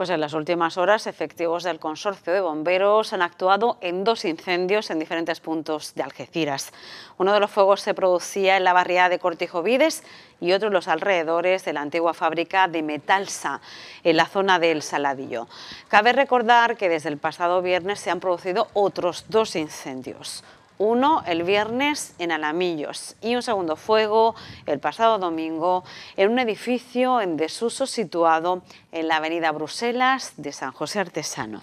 Pues en las últimas horas, efectivos del Consorcio de Bomberos han actuado en dos incendios en diferentes puntos de Algeciras. Uno de los fuegos se producía en la barriada de Vides y otro en los alrededores de la antigua fábrica de Metalsa, en la zona del Saladillo. Cabe recordar que desde el pasado viernes se han producido otros dos incendios uno el viernes en Alamillos y un segundo fuego el pasado domingo en un edificio en desuso situado en la avenida Bruselas de San José Artesano.